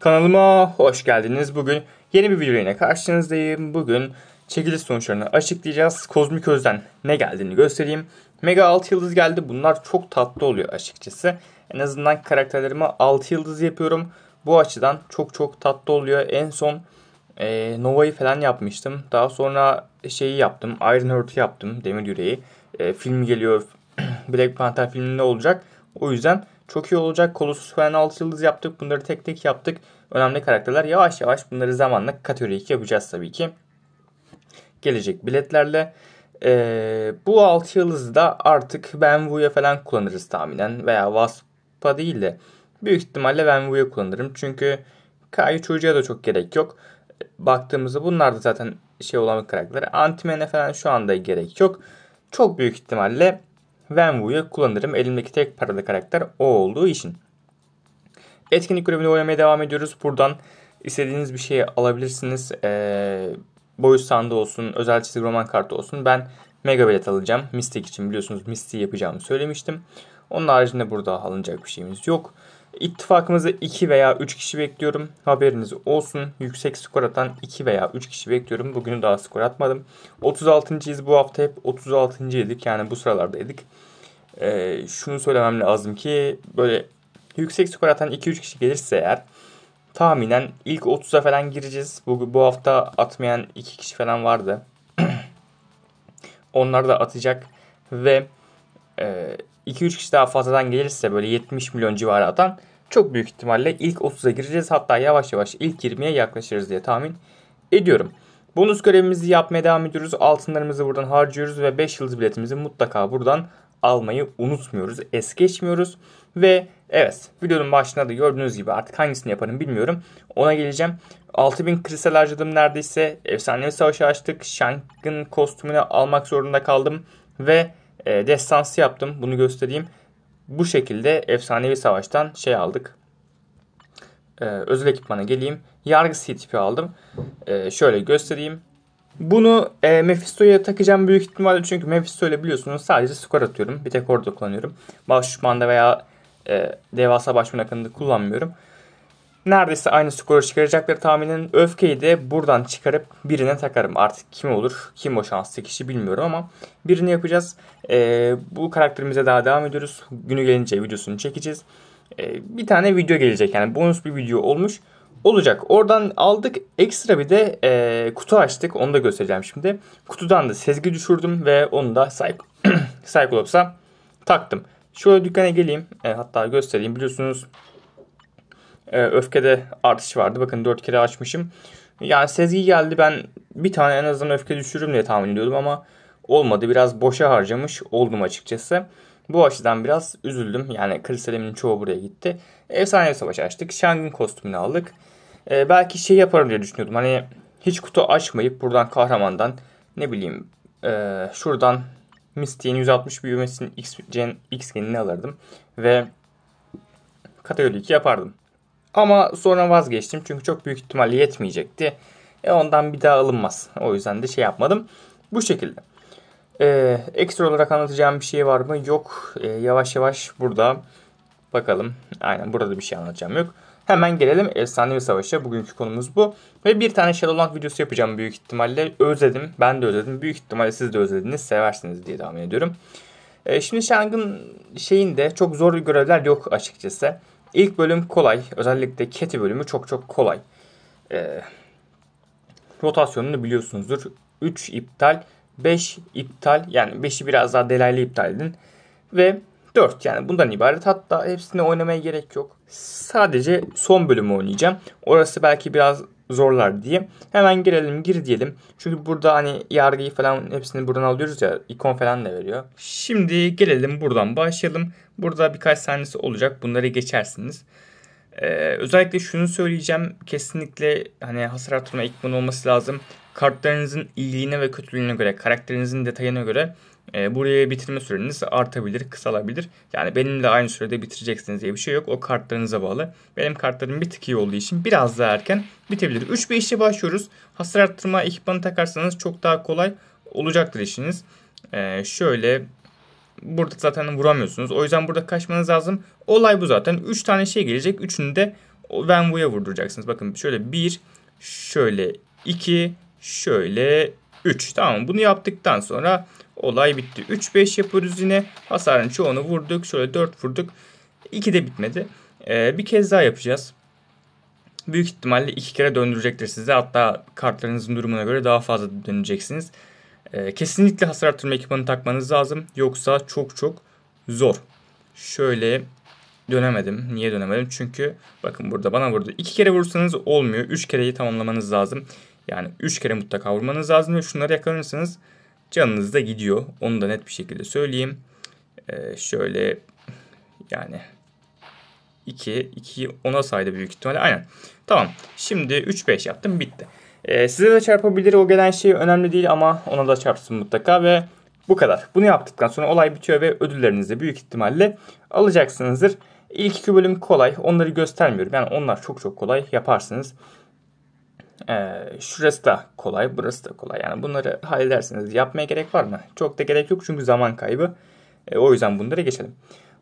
Kanalıma hoş geldiniz. Bugün yeni bir video ile karşınızdayım. Bugün çekiliş sonuçlarını açıklayacağız. Kozmik Öz'den ne geldiğini göstereyim. Mega 6 yıldız geldi. Bunlar çok tatlı oluyor açıkçası. En azından karakterlerime 6 yıldız yapıyorum. Bu açıdan çok çok tatlı oluyor. En son e, Nova'yı falan yapmıştım. Daha sonra şeyi yaptım. Iron Ironheart'ı yaptım. Demir Yüreği. E, film geliyor. Black Panther filminde olacak. O yüzden çok iyi olacak. Kolossus falan 6 yıldız yaptık. Bunları tek tek yaptık. Önemli karakterler. Yavaş yavaş bunları zamanla kategori 2 yapacağız tabii ki. Gelecek biletlerle. Ee, bu 6 yıldızı da artık Benvu'ya falan kullanırız tahminen. Veya Wasp'a değil de. Büyük ihtimalle Benvu'ya kullanırım. Çünkü Kai çocuğa da çok gerek yok. Baktığımızda bunlar da zaten şey olan karakterler. Antimen'e falan şu anda gerek yok. Çok büyük ihtimalle Wenwu'yu kullanırım. Elimdeki tek paralı karakter o olduğu için. Etkinlik grubunda oynamaya devam ediyoruz. Buradan istediğiniz bir şeyi alabilirsiniz. Ee, boyut sandığı olsun, özel çizgi roman kartı olsun. Ben Mega Bilet alacağım. Mystic için biliyorsunuz Mystic'i yapacağımı söylemiştim. Onun haricinde burada alınacak bir şeyimiz yok. İttifakımızı 2 veya 3 kişi bekliyorum. Haberiniz olsun. Yüksek skor atan 2 veya 3 kişi bekliyorum. Bugün daha skor atmadım. 36.yiz bu hafta hep 36.yedik. Yani bu sıralardaydık. Ee, şunu söylemem lazım ki böyle yüksek skor atan 2-3 kişi gelirse eğer tahminen ilk 30'a falan gireceğiz. Bu, bu hafta atmayan 2 kişi falan vardı. Onlar da atacak ve e, 2-3 kişi daha fazladan gelirse böyle 70 milyon civarından çok büyük ihtimalle ilk 30'a gireceğiz. Hatta yavaş yavaş ilk 20'ye yaklaşırız diye tahmin ediyorum. Bonus görevimizi yapmaya devam ediyoruz. Altınlarımızı buradan harcıyoruz ve 5 yıldız biletimizi mutlaka buradan almayı unutmuyoruz. Es geçmiyoruz ve evet videonun başında da gördüğünüz gibi artık hangisini yaparım bilmiyorum. Ona geleceğim. 6000 kristal harcadım neredeyse. Efsanevi savaşı açtık. Shank'ın kostümünü almak zorunda kaldım. Ve e, destansı yaptım. Bunu göstereyim. Bu şekilde efsanevi savaştan şey aldık. E, özel ekipmana geleyim. Yargı C tipi aldım. E, şöyle göstereyim. Bunu e, Mephisto'ya takacağım büyük ihtimalle çünkü Mephisto ile biliyorsunuz sadece skor atıyorum. Bir tek orada kullanıyorum. Baş düşmanda veya e, devasa başman hakkında kullanmıyorum neredeyse aynı skoru çıkaracakları tahminin. Öfkeyi de buradan çıkarıp birine takarım. Artık kim olur, kim o şanslı kişi bilmiyorum ama birini yapacağız. Ee, bu karakterimize daha devam ediyoruz. Günü gelince videosunu çekeceğiz. Ee, bir tane video gelecek yani bonus bir video olmuş. Olacak. Oradan aldık. Ekstra bir de e, kutu açtık. Onu da göstereceğim şimdi. Kutudan da sezgi düşürdüm ve onu da Cyclops'a taktım. Şöyle dükkana geleyim. E, hatta göstereyim. Biliyorsunuz e, öfkede artış vardı. Bakın 4 kere açmışım. Yani Sezgi geldi ben bir tane en azından öfke düşürürüm diye tahmin ediyordum ama olmadı. Biraz boşa harcamış oldum açıkçası. Bu açıdan biraz üzüldüm. Yani kristalimin çoğu buraya gitti. Efsane savaş açtık. Şangın kostümünü aldık. Ee, belki şey yaparım diye düşünüyordum. Hani hiç kutu açmayıp buradan kahramandan ne bileyim e, şuradan Mystic'in 160 büyümesinin X, gen, X genini alırdım. Ve kategori 2 yapardım. Ama sonra vazgeçtim çünkü çok büyük ihtimalle yetmeyecekti. E ondan bir daha alınmaz. O yüzden de şey yapmadım. Bu şekilde. Ee, ekstra olarak anlatacağım bir şey var mı? Yok. Ee, yavaş yavaş burada bakalım. Aynen burada bir şey anlatacağım yok. Hemen gelelim Efsanevi Savaş'a. Bugünkü konumuz bu. Ve bir tane Shadowland videosu yapacağım büyük ihtimalle. Özledim. Ben de özledim. Büyük ihtimalle siz de özlediniz. Seversiniz diye tahmin ediyorum. Ee, şimdi Shang'ın şeyinde çok zor görevler yok açıkçası. İlk bölüm kolay. Özellikle Keti bölümü çok çok kolay. Ee, rotasyonunu biliyorsunuzdur. 3 iptal, 5 iptal yani 5'i biraz daha delaylı iptal edin. Ve 4 yani bundan ibaret. Hatta hepsini oynamaya gerek yok. Sadece son bölümü oynayacağım. Orası belki biraz zorlar diye. Hemen girelim gir diyelim. Çünkü burada hani yargıyı falan hepsini buradan alıyoruz ya ikon falan da veriyor. Şimdi gelelim buradan başlayalım. Burada birkaç sahnesi olacak bunları geçersiniz. Ee, özellikle şunu söyleyeceğim. Kesinlikle hani hasar artırma ikmanı olması lazım. Kartlarınızın iyiliğine ve kötülüğüne göre, karakterinizin detayına göre e, buraya bitirme süreniz artabilir, kısalabilir. Yani benimle aynı sürede bitireceksiniz diye bir şey yok. O kartlarınıza bağlı. Benim kartlarım bir tık iyi olduğu için biraz daha erken bitebilir. 3 ve işe başlıyoruz. Hasar arttırma ekipmanı takarsanız çok daha kolay olacaktır işiniz. E, şöyle burada zaten vuramıyorsunuz. O yüzden burada kaçmanız lazım. Olay bu zaten. 3 tane şey gelecek. Üçünü de Venvu'ya vurduracaksınız. Bakın şöyle 1, şöyle 2, şöyle 3. Tamam Bunu yaptıktan sonra Olay bitti. 3-5 yapıyoruz yine. Hasarın çoğunu vurduk. Şöyle 4 vurduk. 2 de bitmedi. Ee, bir kez daha yapacağız. Büyük ihtimalle iki kere döndürecektir size. Hatta kartlarınızın durumuna göre daha fazla döneceksiniz. Ee, kesinlikle hasar artırma ekipmanı takmanız lazım. Yoksa çok çok zor. Şöyle dönemedim. Niye dönemedim? Çünkü bakın burada bana vurdu. İki kere vursanız olmuyor. Üç kereyi tamamlamanız lazım. Yani üç kere mutlaka vurmanız lazım ve şunları yakalanırsanız canınız da gidiyor. Onu da net bir şekilde söyleyeyim. Ee, şöyle yani 2, 2'yi 10'a saydı büyük ihtimalle. Aynen. Tamam. Şimdi 3, 5 yaptım. Bitti. Ee, size de çarpabilir. O gelen şey önemli değil ama ona da çarpsın mutlaka ve bu kadar. Bunu yaptıktan sonra olay bitiyor ve ödüllerinizi büyük ihtimalle alacaksınızdır. İlk iki bölüm kolay. Onları göstermiyorum. Yani onlar çok çok kolay. Yaparsınız. Ee, şurası da kolay, burası da kolay. Yani bunları halledersiniz. Yapmaya gerek var mı? Çok da gerek yok çünkü zaman kaybı. Ee, o yüzden bunlara geçelim.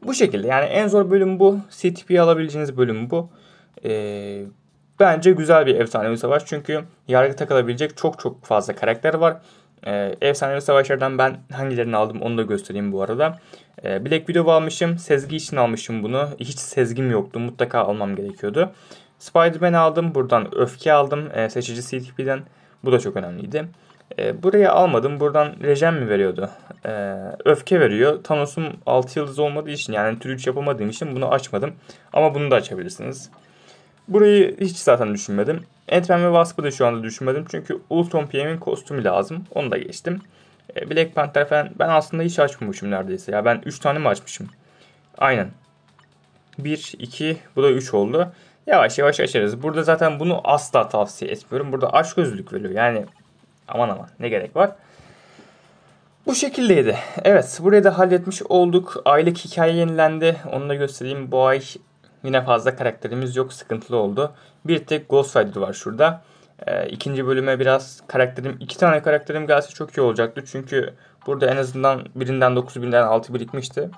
Bu şekilde yani en zor bölüm bu. CTP alabileceğiniz bölüm bu. Ee, bence güzel bir efsanevi savaş. Çünkü yargı takılabilecek çok çok fazla karakter var. Ee, efsanevi savaşlardan ben hangilerini aldım onu da göstereyim bu arada. Ee, Black Widow almışım. Sezgi için almışım bunu. Hiç sezgim yoktu. Mutlaka almam gerekiyordu. Spider-Man aldım. Buradan öfke aldım. E, seçici CTP'den. Bu da çok önemliydi. E, buraya almadım. Buradan rejen mi veriyordu? E, öfke veriyor. Thanos'um 6 yıldız olmadığı için yani tür yapamadığım için bunu açmadım. Ama bunu da açabilirsiniz. Burayı hiç zaten düşünmedim. Ant-Man ve Wasp'ı da şu anda düşünmedim. Çünkü Ultron PM'in kostümü lazım. Onu da geçtim. E, Black Panther falan ben aslında hiç açmamışım neredeyse. Ya ben 3 tane mi açmışım? Aynen. 1, 2, bu da 3 oldu yavaş yavaş açarız. Burada zaten bunu asla tavsiye etmiyorum. Burada aç gözlük veriyor. Yani aman aman ne gerek var. Bu şekildeydi. Evet burayı da halletmiş olduk. Aylık hikaye yenilendi. Onu da göstereyim. Bu ay yine fazla karakterimiz yok. Sıkıntılı oldu. Bir tek Ghostfighter var şurada. Ee, ikinci bölüme biraz karakterim, iki tane karakterim gelse çok iyi olacaktı. Çünkü burada en azından birinden 9 birinden 6 birikmişti.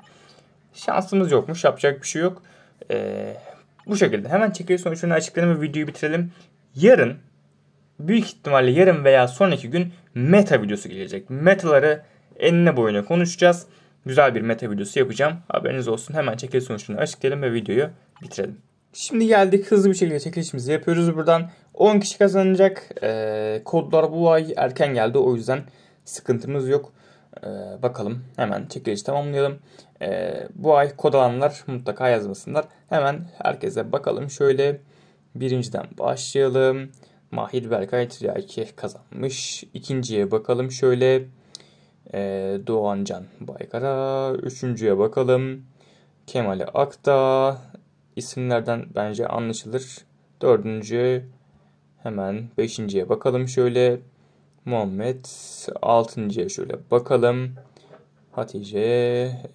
Şansımız yokmuş. Yapacak bir şey yok. Ee, bu şekilde hemen çekiliş sonuçlarını açıklayalım ve videoyu bitirelim. Yarın büyük ihtimalle yarın veya sonraki gün meta videosu gelecek. Metaları enine boyuna konuşacağız. Güzel bir meta videosu yapacağım. Haberiniz olsun. Hemen çekiliş sonuçlarını açıklayalım ve videoyu bitirelim. Şimdi geldik hızlı bir şekilde çekilişimizi yapıyoruz. Buradan 10 kişi kazanacak. Ee, kodlar bu ay erken geldi. O yüzden sıkıntımız yok. Ee, bakalım hemen çekilişi tamamlayalım. Ee, bu ay kod alanlar mutlaka yazmasınlar. Hemen herkese bakalım. Şöyle birinciden başlayalım. Mahir Berkay Tiryaki kazanmış. İkinciye bakalım şöyle. Ee, Doğan Can Baykara. Üçüncüye bakalım. Kemal Akta. İsimlerden bence anlaşılır. Dördüncü. Hemen beşinciye bakalım şöyle. Muhammed 6.ya şöyle bakalım. Hatice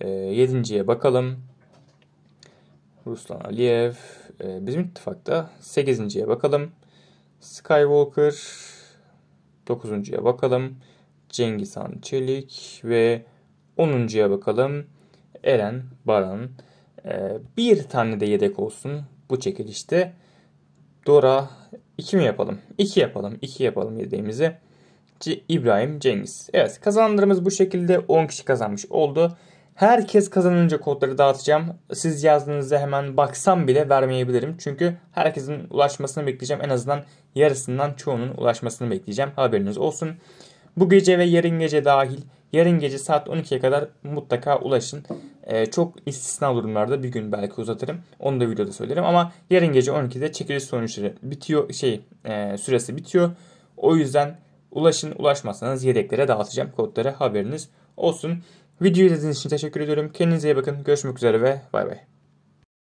7.ye e, bakalım. Ruslan Aliyev e, bizim ittifakta 8.ye bakalım. Skywalker 9.ya bakalım. Cengiz Han Çelik ve 10.ya bakalım. Eren Baran. E, bir tane de yedek olsun bu çekilişte. Dora 2 mi yapalım? 2 yapalım. 2 yapalım yedeğimizi. İbrahim Cengiz. Evet kazananlarımız bu şekilde 10 kişi kazanmış oldu. Herkes kazanınca kodları dağıtacağım. Siz yazdığınızda hemen baksam bile vermeyebilirim. Çünkü herkesin ulaşmasını bekleyeceğim. En azından yarısından çoğunun ulaşmasını bekleyeceğim. Haberiniz olsun. Bu gece ve yarın gece dahil yarın gece saat 12'ye kadar mutlaka ulaşın. Ee, çok istisna durumlarda bir gün belki uzatırım. Onu da videoda söylerim ama yarın gece 12'de çekiliş sonuçları bitiyor şey e, süresi bitiyor. O yüzden Ulaşın ulaşmazsanız yedeklere dağıtacağım kodları haberiniz olsun. Videoyu izlediğiniz için teşekkür ediyorum. Kendinize iyi bakın. Görüşmek üzere ve bay bay.